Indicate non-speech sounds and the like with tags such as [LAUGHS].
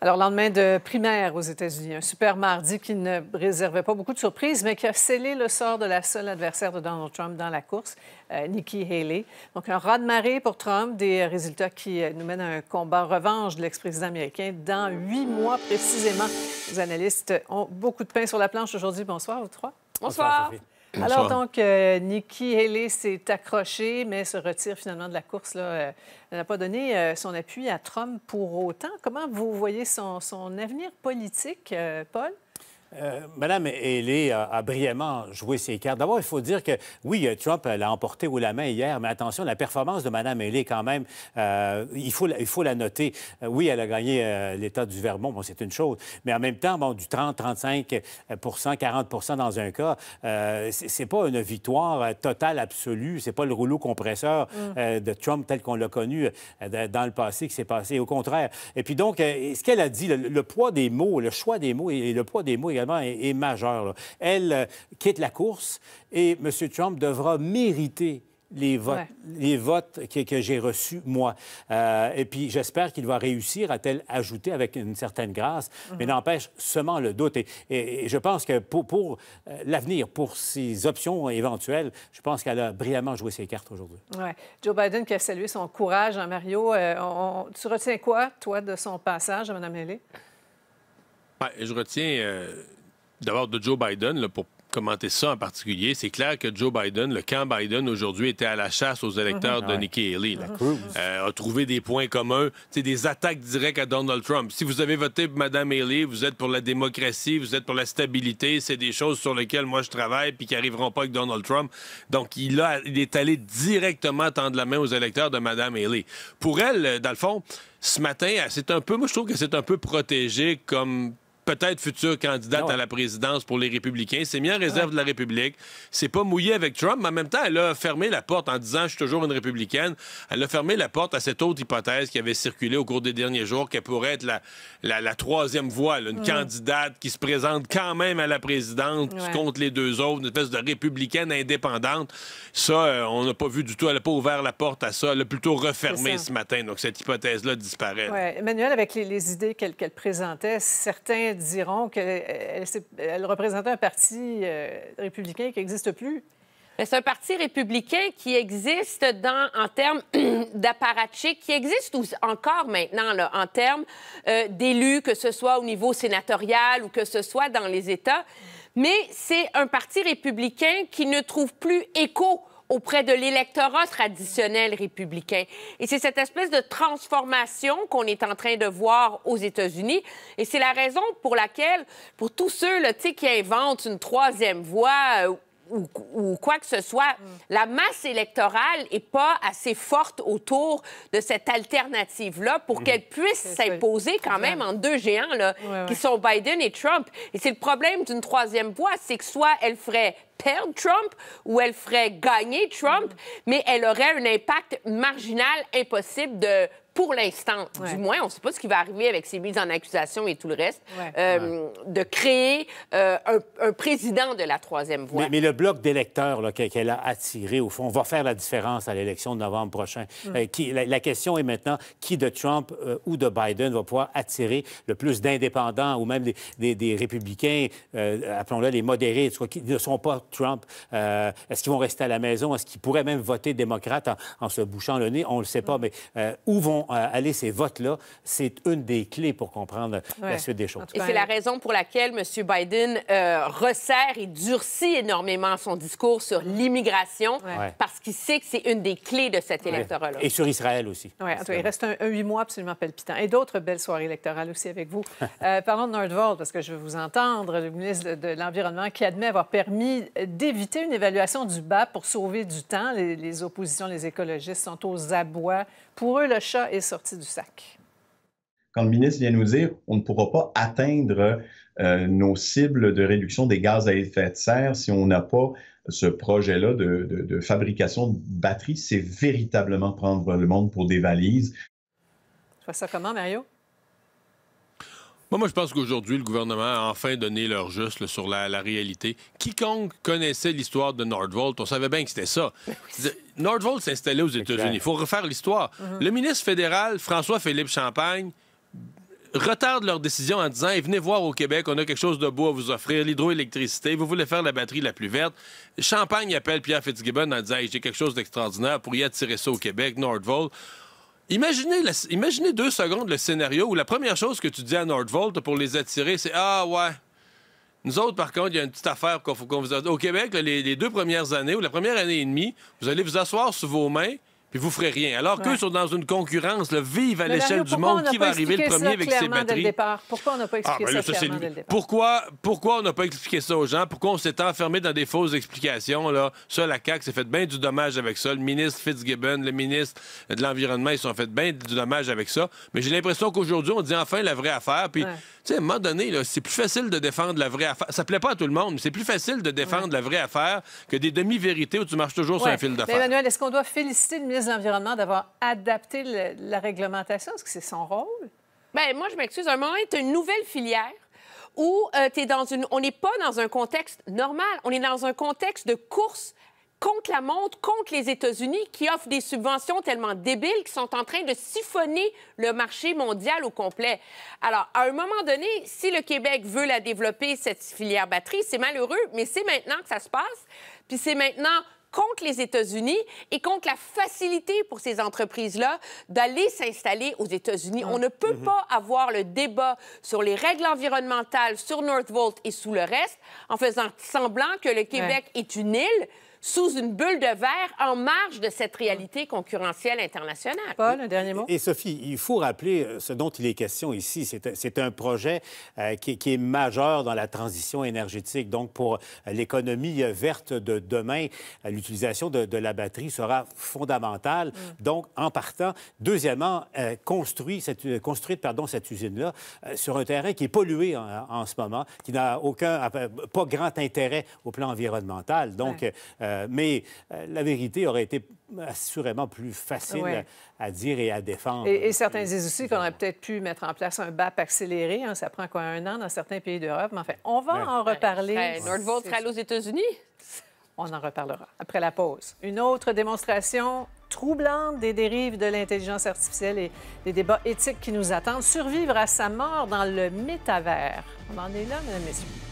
Alors, lendemain de primaire aux États-Unis, un super mardi qui ne réservait pas beaucoup de surprises, mais qui a scellé le sort de la seule adversaire de Donald Trump dans la course, euh, Nikki Haley. Donc, un raz de marée pour Trump, des résultats qui euh, nous mènent à un combat revanche de l'ex-président américain dans huit mois précisément. Les analystes ont beaucoup de pain sur la planche aujourd'hui. Bonsoir, vous trois. Bonsoir alors donc, euh, Nikki Haley s'est accrochée, mais se retire finalement de la course. elle euh, n'a pas donné euh, son appui à Trump pour autant. Comment vous voyez son avenir politique, Paul? Euh, madame Haley euh, a, a, joué ses cartes. D'abord, il faut dire que, oui, euh, Trump l'a emporté ou la main hier, mais attention, la performance de Madame Haley, quand même, il, faut, il faut la noter. Oui, elle a gagné l'État du Vermont, bon, c'est une chose, mais en même temps, bon, du 30, 35 40 dans un cas, c'est pas une victoire totale, absolue, c'est pas le rouleau compresseur mm. de Trump tel qu'on l'a connu dans le passé qui s'est passé, au contraire. Et puis donc, ce qu'elle a dit, le, poids des mots, le choix des mots et, et le poids des mots également est, majeure. Elle euh, quitte la course et M. Trump devra mériter les votes, les votes que, j'ai reçus, moi. Euh, et puis, j'espère qu'il va réussir, à t elle avec une certaine grâce. Mm-hmm. Mais n'empêche, seulement le doute. Et, je pense que pour, euh, l'avenir, pour ses options éventuelles, je pense qu'elle a brillamment joué ses cartes aujourd'hui. Joe Biden qui a salué son courage, hein, Mario. tu retiens quoi, toi, de son passage à Mme ben, je retiens euh, d'abord de Joe Biden pour commenter ça en particulier. C'est clair que Joe Biden, le camp Biden aujourd'hui était à la chasse aux électeurs de Nikki Haley. Ah, euh, a trouvé des points communs, des attaques directes à Donald Trump. Si vous avez voté pour Mme Haley, vous êtes pour la démocratie, vous êtes pour la stabilité. C'est des choses sur lesquelles moi je travaille puis qui n'arriveront pas avec Donald Trump. Donc il, a, il est allé directement tendre la main aux électeurs de Mme Haley. Pour elle, euh, dans le fond, ce matin, c'est un peu, moi je trouve que c'est un peu protégé comme peut-être future candidate ah à la présidence pour les Républicains. C'est mis en ah réserve de la République. C'est pas mouillé avec Trump, mais en même temps, elle a fermé la porte en disant je suis toujours une républicaine. Elle a fermé la porte à cette autre hypothèse qui avait circulé au cours des derniers jours, qu'elle pourrait être la, la, troisième voie, une mm. candidate qui se présente quand même à la présidence contre les deux autres, une espèce de républicaine indépendante. Ça, euh, on n'a pas vu du tout. Elle n'a pas ouvert la porte à ça. Elle a plutôt refermé ce matin. Donc, cette hypothèse-là disparaît. Ouais. Emmanuel, avec les, idées qu'elle présentait, certains diront qu'elle euh, elle représentait un parti euh, républicain qui n'existe plus. C'est un parti républicain qui existe dans, en termes [CLEARS THROAT] d'apparatchik, qui existe encore maintenant là, en termes euh, d'élus, que ce soit au niveau sénatorial ou que ce soit dans les États. Mais c'est un parti républicain qui ne trouve plus écho auprès de l'électorat traditionnel républicain. Et c'est cette espèce de transformation qu'on est en train de voir aux États-Unis. Et c'est la raison pour laquelle, pour tous ceux là, qui inventent une troisième voie, euh, ou, quoi que ce soit. La masse électorale n'est pas assez forte autour de cette alternative-là pour mhm. qu'elle puisse s'imposer quand même en deux géants là, qui sont Biden et Trump. Et c'est le problème d'une troisième voie, c'est que soit elle ferait perdre Trump ou elle ferait gagner Trump, mhm. mais elle aurait un impact marginal impossible de pour l'instant, du moins, on ne sait pas ce qui va arriver avec ces mises en accusation et tout le reste, euh, de créer euh, un, président de la troisième voie. Mais, le bloc d'électeurs qu'elle a attiré, au fond, va faire la différence à l'élection de novembre prochain. Mm. Euh, la, question est maintenant qui de Trump ou de Biden va pouvoir attirer le plus d'indépendants ou même des, républicains, appelons-le les modérés, qui ne sont pas Trump. Est-ce qu'ils vont rester à la maison? Est-ce qu'ils pourraient même voter démocrate en, se bouchant le nez? On ne le sait pas, mm. mais où vont aller ces votes-là, c'est une des clés pour comprendre la suite des choses. Et c'est la raison pour laquelle M. Biden euh, resserre et durcit énormément son discours sur l'immigration, parce qu'il sait que c'est une des clés de cet électorat-là. Et sur Israël aussi. Oui, il reste un, huit mois absolument palpitant. Et d'autres belles soirées électorales aussi avec vous. [LAUGHS] euh, parlons de Nordvold, parce que je veux vous entendre, le ministre de l'Environnement qui admet avoir permis d'éviter une évaluation du bas pour sauver du temps. Les, les oppositions, les écologistes sont aux abois. Pour eux, le chat est est sorti du sac? Quand le ministre vient nous dire on ne pourra pas atteindre euh, nos cibles de réduction des gaz à effet de serre si on n'a pas ce projet-là de, fabrication de batteries, c'est véritablement prendre le monde pour des valises. Tu vois ça comment, Mario? Moi, je pense qu'aujourd'hui, le gouvernement a enfin donné leur juste sur la, réalité. Quiconque connaissait l'histoire de Nordvolt, on savait bien que c'était ça. [LAUGHS] Nordvolt s'installait aux États-Unis. Il faut refaire l'histoire. Mhm. Le ministre fédéral, François-Philippe Champagne, retarde leur décision en disant venez voir au Québec, on a quelque chose de beau à vous offrir, l'hydroélectricité, vous voulez faire la batterie la plus verte. Champagne appelle Pierre Fitzgibbon en disant j'ai quelque chose d'extraordinaire pour y attirer ça au Québec, Nordvolt. Imaginez, deux secondes le scénario où la première chose que tu dis à Nordvolt pour les attirer, c'est Ah ouais. Nous autres, par contre, il y a une petite affaire qu'on faut qu'on vous Au Québec, les, deux premières années ou la première année et demie, vous allez vous asseoir sous vos mains, puis vous ferez rien. Alors que qu'eux sont dans une concurrence, le vive à l'échelle du monde, qui va arriver le premier avec ses batteries. Pourquoi on n'a pas expliqué ah, ben ça Pourquoi, pourquoi on n'a pas expliqué ça aux gens? Pourquoi on s'est enfermé dans des fausses explications? Là? Ça, la CAQ s'est fait bien du dommage avec ça. Le ministre Fitzgibbon, le ministre de l'Environnement, ils se sont fait bien du dommage avec ça. Mais j'ai l'impression qu'aujourd'hui, on dit enfin la vraie affaire. Puis sais, à un moment donné, c'est plus facile de défendre la vraie affaire. Ça plaît pas à tout le monde, mais c'est plus facile de défendre la vraie affaire que des demi-vérités où tu marches toujours sur un fil d'affaires. Emmanuel, est-ce qu'on doit féliciter le ministre de l'Environnement d'avoir adapté la réglementation? Est-ce que c'est son rôle? Bien, moi, je m'excuse. À un moment, c'est une nouvelle filière où euh, dans une... on n'est pas dans un contexte normal, on est dans un contexte de course contre la montre, contre les États-Unis qui offrent des subventions tellement débiles qui sont en train de siphonner le marché mondial au complet. Alors, à un moment donné, si le Québec veut la développer, cette filière batterie, c'est malheureux, mais c'est maintenant que ça se passe. Puis c'est maintenant contre les États-Unis et contre la facilité pour ces entreprises-là d'aller s'installer aux États-Unis. On ne peut mm-hmm. pas avoir le débat sur les règles environnementales sur Northvolt et sous le reste en faisant semblant que le Québec est une île sous une bulle de verre en marge de cette réalité concurrentielle internationale. Paul, un dernier mot. Et Sophie, il faut rappeler euh, ce dont il est question ici. C'est un projet euh, qui, est majeur dans la transition énergétique. Donc, pour euh, l'économie verte de demain, l'utilisation de, la batterie sera fondamentale. Mm. Donc, en partant, deuxièmement, construire cette, construite pardon, cette usine-là sur un terrain qui est pollué en, ce moment, qui n'a aucun, pas grand intérêt au plan environnemental. Donc, euh, mais euh, la vérité aurait été assurément plus facile à, dire et à défendre. Et, certains disent aussi qu'on aurait peut-être pu mettre en place un BAP accéléré. Hein. ça prend quoi, un an dans certains pays d'Europe? Mais enfin, on va en reparler. Ouais. sera aux États-Unis? On en reparlera après la pause. Une autre démonstration troublante des dérives de l'intelligence artificielle et des débats éthiques qui nous attendent. Survivre à sa mort dans le métavers. On en est là, mesdames, messieurs.